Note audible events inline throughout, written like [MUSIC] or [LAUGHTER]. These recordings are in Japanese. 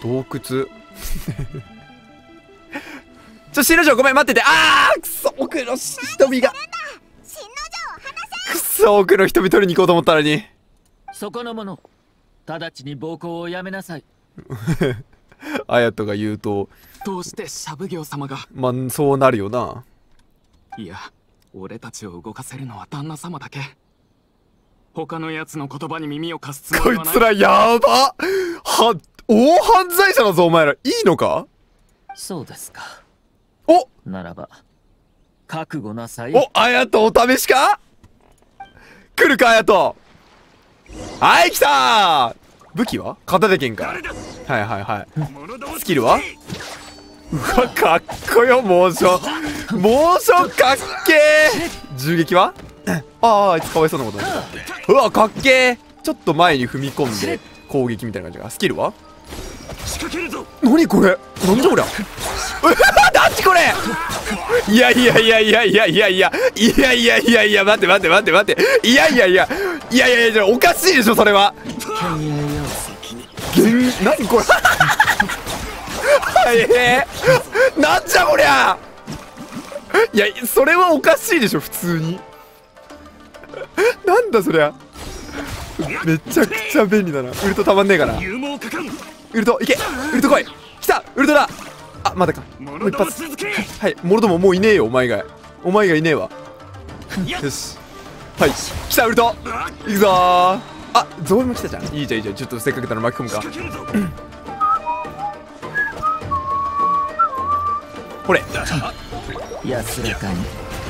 洞窟 [LAUGHS] ちょ、新之丞ごめん、待ってて。あーくそ、奥の瞳が。くそ、奥の人瞳取りに行こうと思ったのに。そこの者、直ちに暴行をやめなさい。あやとが言うと。どうしてしゃぶ行様が。まあ、そうなるよな。いや、俺たちを動かせるのは旦那様だけ。他の奴の言葉に耳を貸すつもりはない。こいつらやばは、大犯罪者だぞお前らいいのかそうですかおならば覚悟なさいおあやとお試しか来るかあやとはい来た武器は片手剣かはいはいはいスキルはうわかっこよ猛暑猛暑かっけー銃撃はあああいつかわいそうなことになったうわかっけーちょっと前に踏み込んで攻撃みたいな感じがスキルは仕掛けるぞ何これなんじゃこりゃこれ [LAUGHS] いやいやいやいやいやいやいやいやいやいやいや待って待って待って待っていやいやいやいやいやいやおかしいでしょそれは何これ [LAUGHS] えー、なんじゃこりゃいやそれはおかしいでしょ普通になんだそりゃめちゃくちゃ便利だなウルトたまんねえかなウルト行けウルト来い来たウルトだあまだかもう一発はいモルドももういねえよお前がお前がいねえわよしはい来たウルトいくぞあゾウも来たじゃんいいじゃんいいじゃんちょっとせっかくなら巻き込むかこれ安らかに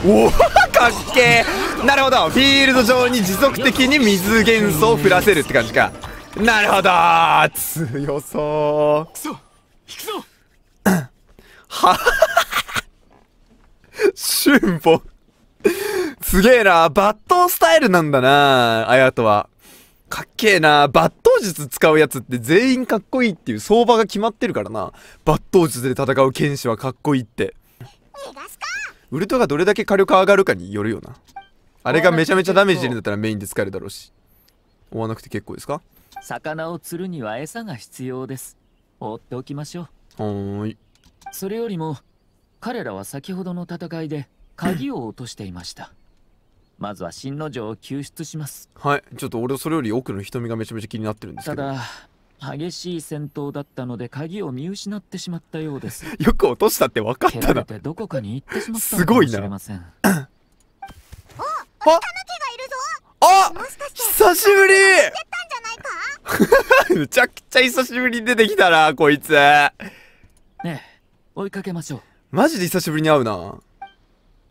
おおかっけえなるほどフィールド上に持続的に水元素を降らせるって感じかなるほど強そうくそ引くぞは春歩すげえな抜刀スタイルなんだなあやとは。かっけえな抜刀術使うやつって全員かっこいいっていう相場が決まってるからな。抜刀術で戦う剣士はかっこいいって。ウルトがどれだけ火力上がるかによるよな。あれがめちゃめちゃダメージ出るんだったらメインで使えるだろうし。追わなくて結構ですか魚を釣るには餌が必要です放っておきましょうはいそれよりも彼らは先ほどの戦いで鍵を落としていましたまずは新之丞を救出しますはいちょっと俺それより奥の瞳がめちゃめちゃ気になってるんですけどただ激しい戦闘だったので鍵を見失ってしまったようです [LAUGHS] よく落としたって分かったなどこかに行ってしまったかもしれませんすごいなあ、っあ久しぶりむ [LAUGHS] ちゃくちゃ久しぶりに出てきたな、こいつ。ねえ、追いかけましょう。マジで久しぶりに会うな。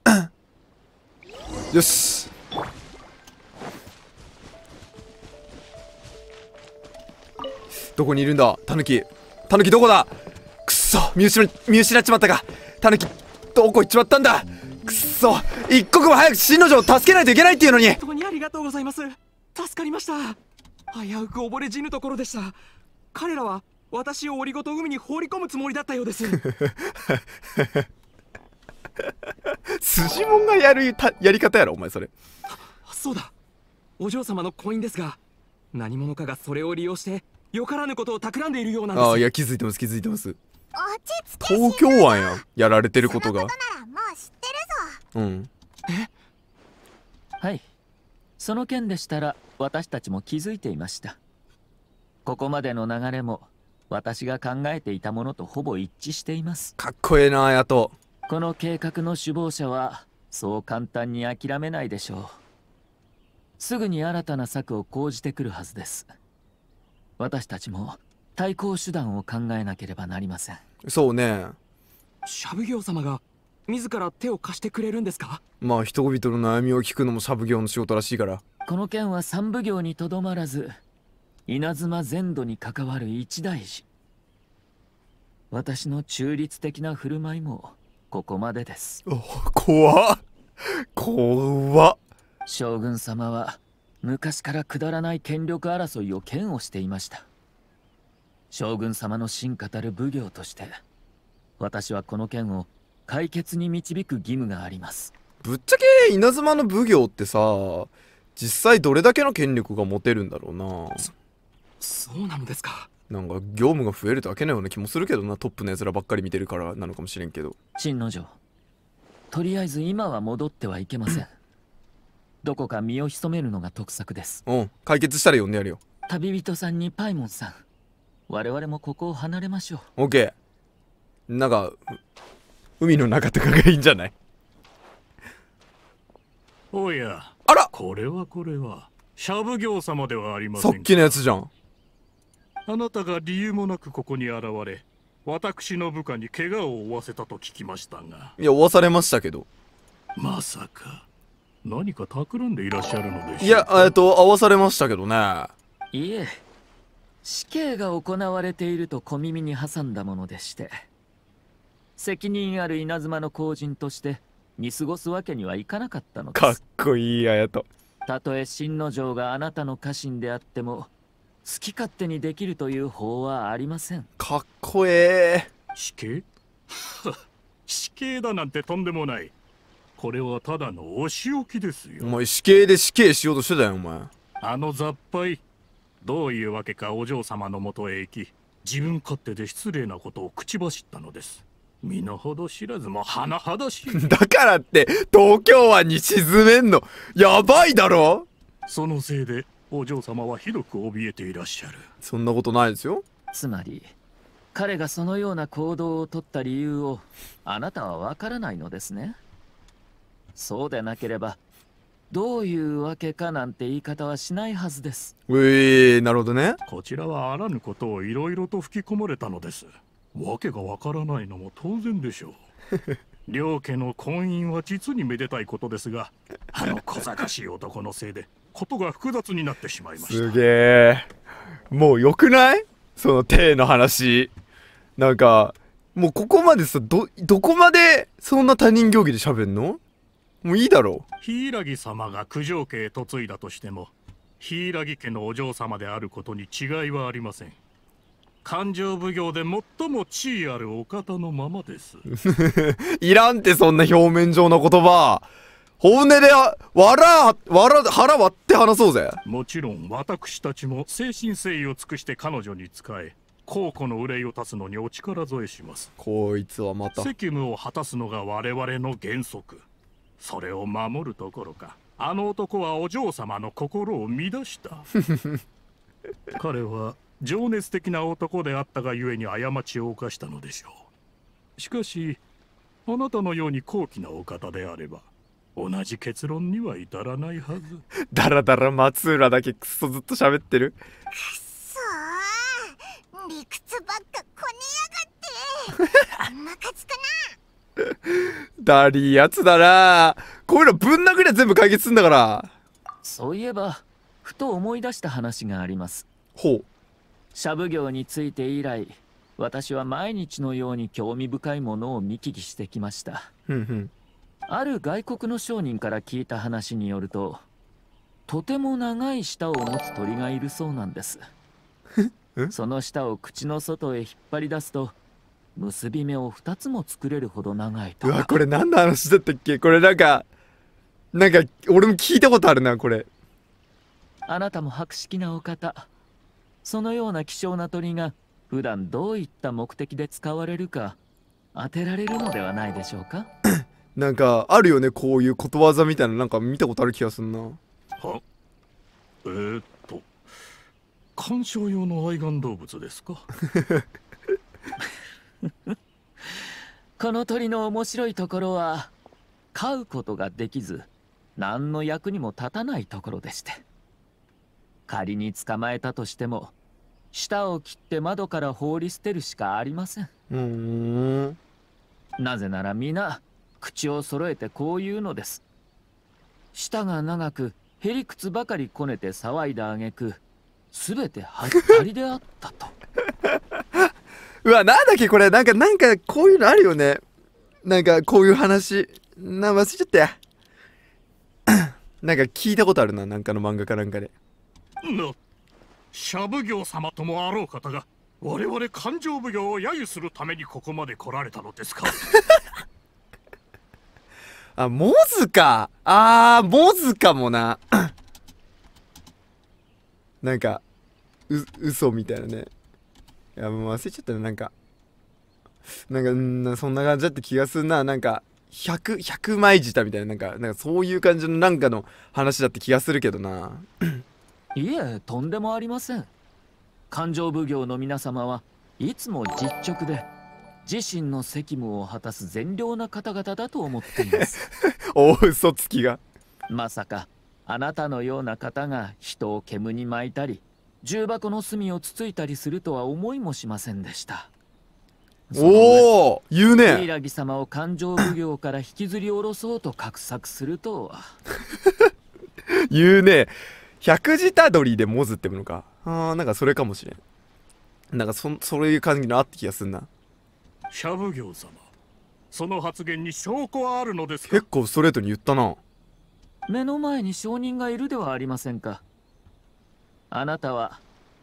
[COUGHS] よし。どこにいるんだタヌキ。タヌキどこだくっそ見失、見失っちまったか。タヌキ、どこ行っちまったんだくっそ一刻も早く新之丞を助けないといけないっていうのに本当にありがとうございます。助かりました。危うく溺れ死ぬところでした彼らは私をオリゴと海に放り込むつもりだったようです [LAUGHS] 筋もんがやるやり方やろお前それそうだお嬢様のコインですが何者かがそれを利用してよからぬことを企んでいるようなんですああいや気づいてます気づいてます東京湾ややられてることがならもう知ってるぞうんえはいその件でしたら私たちも気づいていましたここまでの流れも私が考えていたものとほぼ一致していますかっこええなやとこの計画の首謀者はそう簡単に諦めないでしょうすぐに新たな策を講じてくるはずです私たちも対抗手段を考えなければなりませんそうねシャブギョ様が自ら手を貸してくれるんですかまあ人々の悩みを聞くのもサブ業の仕事らしいからこの件は三奉行にとどまらず稲妻全土に関わる一大事私の中立的な振る舞いもここまでです怖っ怖っ将軍様は昔からくだらない権力争いを嫌悪していました将軍様の真たる奉行として私はこの件を解決に導く義務がありますぶっちゃけ稲妻の奉行ってさ実際どれだけの権力が持てるんだろうなそうなのですかなんか業務が増えるだけのような気もするけどなトップのやつらばっかり見てるからなのかもしれんけど新之丞とりあえず今は戻ってはいけませんどこか身を潜めるのが得策ですうん解決したら呼んでやるよ旅人さんにパイモンさん我々もここを離れましょうオッケーなんか海の中とかがいいんじゃないおやあらこれはこれはシャブ行様ではありませんさっきのやつじゃんあなたが理由もなくここに現れ私の部下に怪我を負わせたと聞きましたがいや負わされましたけどまさか何か企んでいらっしゃるのでしょういやえっと合わされましたけどねいえ死刑が行われていると小耳に挟んだものでして責任ある稲妻の後人として見過ごすわけにはいかなかったのですかっこいいあやとたとえ新之丞があなたの家臣であっても好き勝手にできるという法はありませんかっこええ死刑 [LAUGHS] 死刑だなんてとんでもないこれはただのお仕置きですよお前死刑で死刑しようとしてたよお前あの雑敗どういうわけかお嬢様のもとへ行き自分勝手で失礼なことを口走ったのです身の程知らずも甚だしい [LAUGHS] だからって東京湾に沈めんのやばいだろそのせいでお嬢様はひどく怯えていらっしゃるそんなことないですよつまり彼がそのような行動をとった理由をあなたはわからないのですねそうでなければどういうわけかなんて言い方はしないはずですうえー、なるほどねこちらはあらぬことをいろいろと吹き込まれたのですわけがわからないのも当然でしょう [LAUGHS] 両家の婚姻は実にめでたいことですがあの小賢しい男のせいでことが複雑になってしまいましたすげえもうよくないその体の話なんかもうここまでさどどこまでそんな他人行儀で喋んのもういいだろう柊様が九条家へ嫁いだとしても柊家のお嬢様であることに違いはありません勘定奉行で最も地位あるお方のままです [LAUGHS] いらんってそんな表面上の言葉本音でわらわら腹割って話そうぜもちろん私たちも精神誠意を尽くして彼女に仕え皇庫の憂いを足つのにお力添えしますこいつはまた責務を果たすのが我々の原則それを守るどころかあの男はお嬢様の心を乱した [LAUGHS] 彼は情熱的な男であったがゆえに過ちを犯したのでしょうしかしあなたのように高貴なお方であれば同じ結論には至らないはずだらだら松浦だけクソずっと喋ってるくそ理屈ばっかこねやがってムカつくな [LAUGHS] ダリーやつだなこういうのぶん殴りゃ全部解決すんだからそういえばふと思い出した話がありますほう社奉業について以来私は毎日のように興味深いものを見聞きしてきましたある外国の商人から聞いた話によるととても長い舌を持つ鳥がいるそうなんですその舌を口の外へ引っ張り出すと結び目を2つも作れるほど長いとうわこれ何の話だったっけこれなんかなんか俺も聞いたことあるなこれあなたも博識なお方そのような希少な鳥が普段どういった目的で使われるか当てられるのではないでしょうか [COUGHS] なんかあるよねこういうことわざみたいななんか見たことある気がすんなはえー、っと観賞用の愛玩動物ですか [LAUGHS] この鳥の面白いところは飼うことができず何の役にも立たないところでして仮に捕まえたとしても舌を切って窓から放り捨てるしかありませんうーんなぜなら皆口を揃えてこう言うのです舌が長くへりくつばかりこねて騒いだ挙句全てはったりであったと [LAUGHS] うわなんだっけこれなんかなんかこういうのあるよねなんかこういう話な忘れちゃった [CLEARS THROAT] なんか聞いたことあるななんかの漫画かなんかでなシャ奉行様ともあろう方が我々勘定奉行を揶揄するためにここまで来られたのですか [LAUGHS] あモズかあーモズかもな [COUGHS] なんかう嘘みたいなねいやもう忘れちゃったななんかなんかんそんな感じだって気がするななんか 100, 100枚舌みたいななんかなんかそういう感じのなんかの話だって気がするけどないえとんでもありません勘定奉行の皆様はいつも実直で自身の責務を果たす善良な方々だと思っていますお [LAUGHS] 嘘つきがまさかあなたのような方が人を煙に巻いたり重箱の隅をつついたりするとは思いもしませんでしたおお言うね柊様を勘定奉行から引きずり下ろそうと画策するとは [LAUGHS] 言うね百字たどりでモズってものか。あー、なんかそれかもしれん。なんかそ、そういう感じのあって気がすんな。シャブ行様、その発言に証拠はあるのですか結構ストレートに言ったな。目の前に証人がいるではありませんか。あなたは、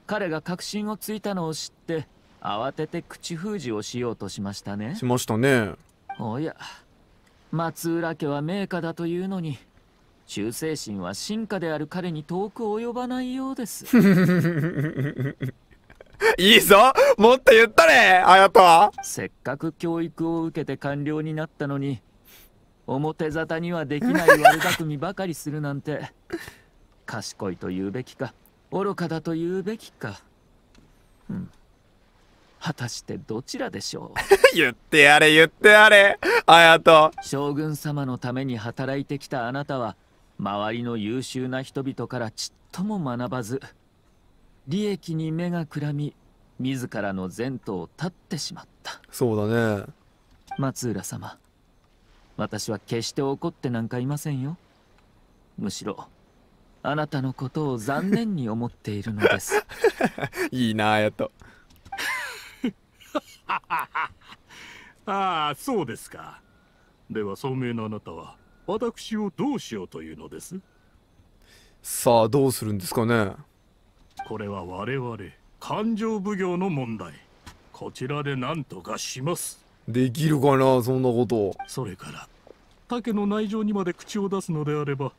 彼が確信をついたのを知って、慌てて口封じをしようとしましたね。しましたね。おや、松浦家は名家だというのに、忠誠心は進化である彼に遠く及ばないようです [LAUGHS] いいぞもっと言ったれあやとはせっかく教育を受けて官僚になったのに表沙汰にはできない悪巧みばかりするなんて [LAUGHS] 賢いと言うべきか愚かだと言うべきか、うん、果たしてどちらでしょう [LAUGHS] 言ってやれ言ってやれあやと将軍様のために働いてきたあなたは周りの優秀な人々からちっとも学ばず利益に目がくらみ自らの前途を絶ってしまったそうだね松浦様私は決して怒ってなんかいませんよむしろあなたのことを残念に思っているのです [LAUGHS] いいなあやっと [LAUGHS] ああそうですかでは聡明なあなたは私をどうしようというのですさあどうするんですかねこれは我々勘定奉行の問題こちらで何とかしますできるかなそんなことそれから竹の内情にまで口を出すのであれば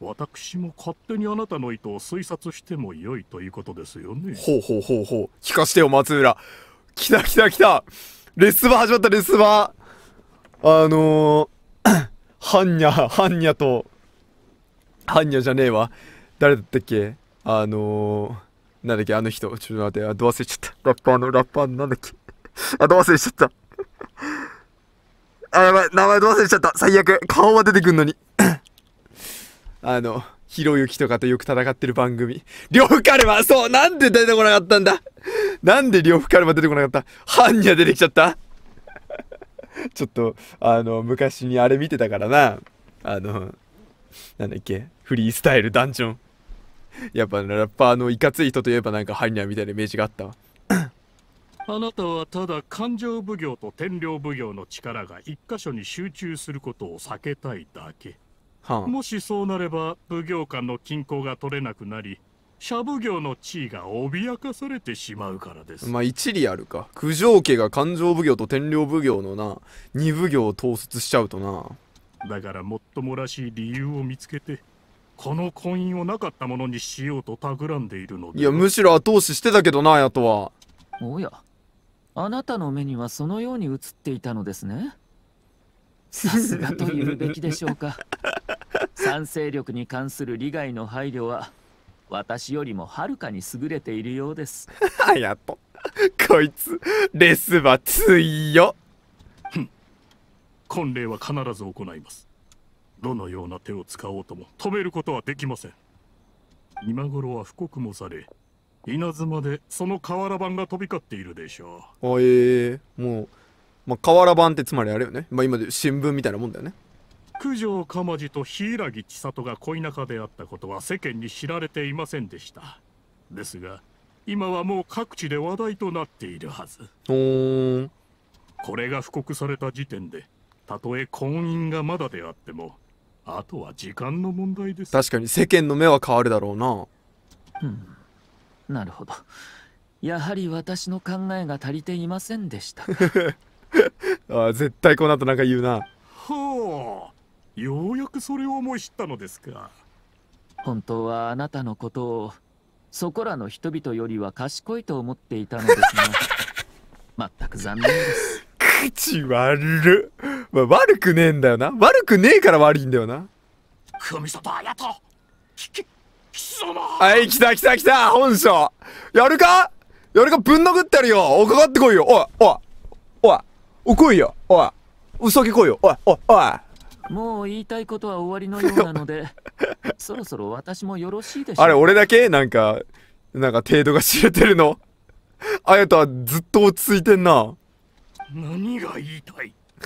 私も勝手にあなたの意図を推察しても良いということですよねほうほうほうほう聞かしてよ松浦来た来た来たレッスバー始まったレッスバーあのーハンニャ、ハンニャと、ハンニャじゃねえわ。誰だったっけあのー、なんだっけあの人。ちょっと待って、あ、ど忘れちゃった。ラッパーの、ラッパーのなんだっけあ、ど忘れちゃった。あ、やばい、名前ど忘れちゃった。最悪。顔は出てくんのに。あの、ひろゆきとかとよく戦ってる番組。呂布カルマそうなんで出てこなかったんだなんで呂布カルマ出てこなかったハンニャ出てきちゃった [LAUGHS] ちょっと、あの、昔にあれ見てたからな。あの、なんだっけ、フリースタイルダンジョン。[LAUGHS] やっぱラッパーのいかつい人といえばなんかハイニャみたいなイメージがあったわ。[COUGHS] あなたはただ感情奉行と天領奉行の力が一箇所に集中することを避けたいだけ。はあ、もしそうなれば奉行官の均衡が取れなくなりシャブ業の地位が脅かされてしまうからですまあ一理あるか九条家が勘定奉行と天領奉行のな二奉行を統率しちゃうとなだからもっともらしい理由を見つけてこの婚姻をなかったものにしようと企んでいるのでいやむしろ後押ししてたけどなやとはおやあなたの目にはそのように映っていたのですね [LAUGHS] さすがと言うべきでしょうか賛成力に関する利害の配慮は私よりもはるかに優れているようですはやとこいつレスはついよ。婚礼は必ず行いますどのような手を使おうとも止めることはできません今頃は布告もされ稲妻でその瓦版が飛び交っているでしょうあえー、もう、まあ、瓦版ってつまりあれよね、まあ、今で新聞みたいなもんだよね九条鎌地と柊木千里が恋仲であったことは世間に知られていませんでしたですが今はもう各地で話題となっているはずこれが布告された時点でたとえ婚姻がまだであってもあとは時間の問題です確かに世間の目は変わるだろうなうんなるほどやはり私の考えが足りていませんでした [LAUGHS] ああ絶対この後なんか言うなようやくそれを思い知ったのですか本当はあなたのことをそこらの人々よりは賢いと思っていたのですが [LAUGHS] 全く残念です口悪まあ、悪くねえんだよな悪くねえから悪いんだよな神里綾人貴様はい来た来た来た本性やるかやるかぶん殴ってやるよおかかってこいよおいおいおいおおいよおいいおいおいよおいおいおいもう言いたいことは終わりのようなので [LAUGHS] そろそろ私もよろしいでしょうあれ俺だけなんかなんか程度が知れてるのあやとはずっと落ち着いてんな何が言いたい [LAUGHS]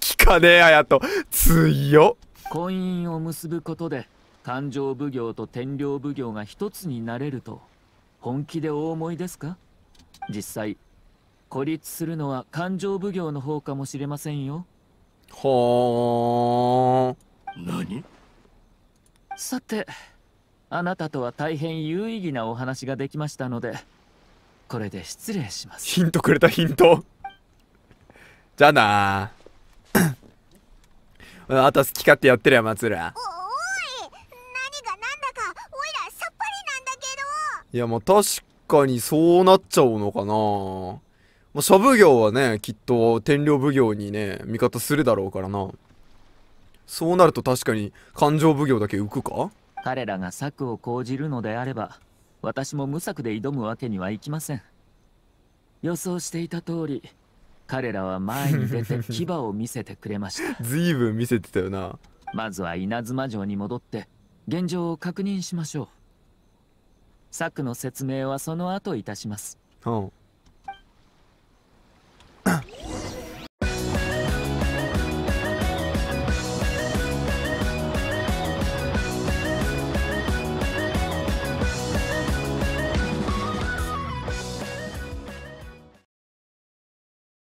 聞かねえあやと強婚姻を結ぶことで勘定奉行と天領奉行が一つになれると本気でお思いですか実際孤立するのは勘定奉行の方かもしれませんよほー何さてあなたとは大変有意義なお話ができましたのでこれで失礼しますヒントくれたヒントじゃあな [COUGHS] あと好き勝手やってるや松浦おおい何がなんだかおいらさっぱりなんだけどいやまあ確かにそうなっちゃうのかなまあ、諸奉行はね、きっと天領奉行にね、味方するだろうからな。そうなると確かに勘定奉行だけ浮くか彼らが策を講じるのであれば、私も無策で挑むわけにはいきません。予想していた通り、彼らは前に出て牙を見せてくれました。ずいぶん見せてたよな。まずは稲妻城に戻って、現状を確認しましょう。策の説明はその後いたします。うん。